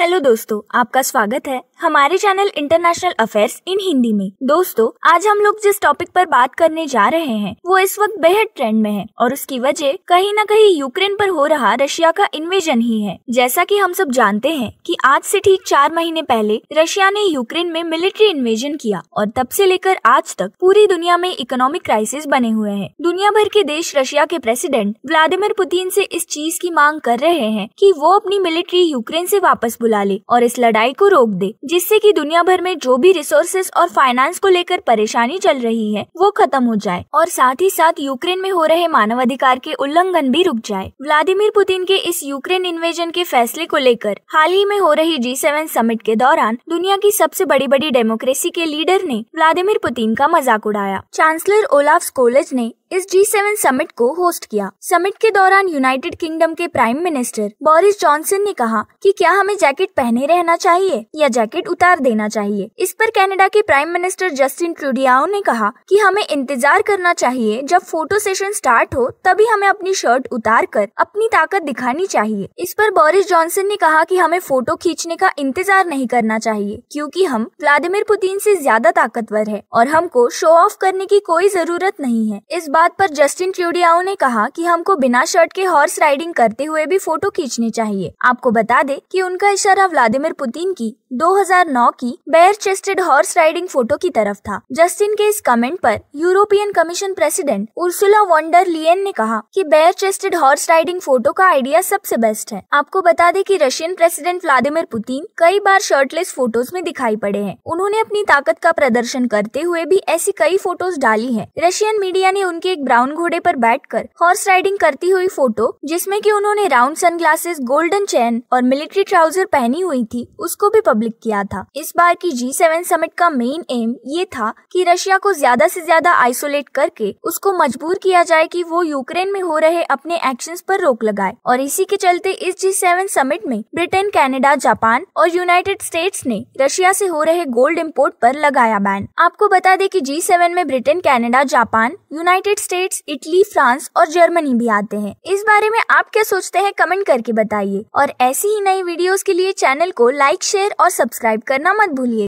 hello दोस्तों आपका स्वागत है हमारे channel international affairs in Hindi में दोस्तों आज हम लोग जिस टॉपिक पर बात करने जा रहे हैं वो इस वक्त बेहद ट्रेंड में है और उसकी वजह कहीं ना कहीं यूक्रेन पर हो रहा रशिया का इन्वेजन ही है जैसा कि हम सब जानते हैं कि आज से ठीक चार महीने पहले रशिया ने यूक्रेन में मिलिट्री इन्वेजन किया और तब से लेकर आज तक पूरी दुनिया में इकोनॉमिक क्राइसिस बने हुए है दुनिया भर के देश रशिया के प्रेसिडेंट व्लादिमिर पुतिन ऐसी इस चीज की मांग कर रहे हैं की वो अपनी मिलिट्री यूक्रेन ऐसी वापस बुला ले और इस लड़ाई को रोक दे जिससे कि दुनिया भर में जो भी रिसोर्सेज और फाइनेंस को लेकर परेशानी चल रही है वो खत्म हो जाए और साथ ही साथ यूक्रेन में हो रहे मानवाधिकार के उल्लंघन भी रुक जाए व्लादिमीर पुतिन के इस यूक्रेन इन्वेजन के फैसले को लेकर हाल ही में हो रही जी सेवन समिट के दौरान दुनिया की सबसे बड़ी बड़ी डेमोक्रेसी के लीडर ने व्लादिमीर पुतिन का मजाक उड़ाया चांसलर ओलाफ स्कोलेज ने इस जी सेवन समिट को होस्ट किया समिट के दौरान यूनाइटेड किंगडम के प्राइम मिनिस्टर बोरिस जॉनसन ने कहा कि क्या हमें जैकेट पहने रहना चाहिए या जैकेट उतार देना चाहिए इस पर कनाडा के प्राइम मिनिस्टर जस्टिन ट्रूडियाओ ने कहा कि हमें इंतजार करना चाहिए जब फोटो सेशन स्टार्ट हो तभी हमें अपनी शर्ट उतार कर अपनी ताकत दिखानी चाहिए इस पर बोरिस जॉनसन ने कहा की हमें फोटो खींचने का इंतजार नहीं करना चाहिए क्यूँकी हम व्लादिमिर पुतिन ऐसी ज्यादा ताकतवर है और हमको शो ऑफ करने की कोई जरूरत नहीं है इस बात पर जस्टिन ट्रूडियाओ ने कहा कि हमको बिना शर्ट के हॉर्स राइडिंग करते हुए भी फोटो खींचनी चाहिए आपको बता दे कि उनका इशारा व्लादिमिर पुतिन की 2009 की bare chested horse riding photo की तरफ था जस्टिन के इस कमेंट पर European Commission president Ursula von der Leyen ने कहा कि bare chested horse riding photo का आइडिया सबसे बेस्ट है आपको बता दें कि रशियन प्रेसिडेंट व्लादिमिर पुतिन कई बार शर्टलेस फोटोज में दिखाई पड़े हैं उन्होंने अपनी ताकत का प्रदर्शन करते हुए भी ऐसी कई फोटोज डाली है रशियन मीडिया ने उनके एक ब्राउन घोड़े पर बैठकर हॉर्स राइडिंग करती हुई फोटो जिसमे की उन्होंने राउंड सनग्लासेस गोल्डन चैन और मिलिट्री ट्राउजर पहनी हुई थी उसको भी पब्लिक किया था इस बार की जी सेवन समिट का मेन एम ये था कि रशिया को ज्यादा से ज्यादा आइसोलेट करके उसको मजबूर किया जाए कि वो यूक्रेन में हो रहे अपने एक्शंस पर रोक लगाए और इसी के चलते इस जी सेवन समिट में ब्रिटेन कनाडा जापान और यूनाइटेड स्टेट्स ने रशिया से हो रहे गोल्ड इम्पोर्ट पर लगाया बैन आपको बता दें कि जी सेवन में Britain Canada Japan United States Italy France और जर्मनी भी आते हैं इस बारे में आप क्या सोचते हैं कमेंट करके बताइए और ऐसी ही नई वीडियोस के लिए चैनल को लाइक शेयर और और सब्सक्राइब करना मत भूलिए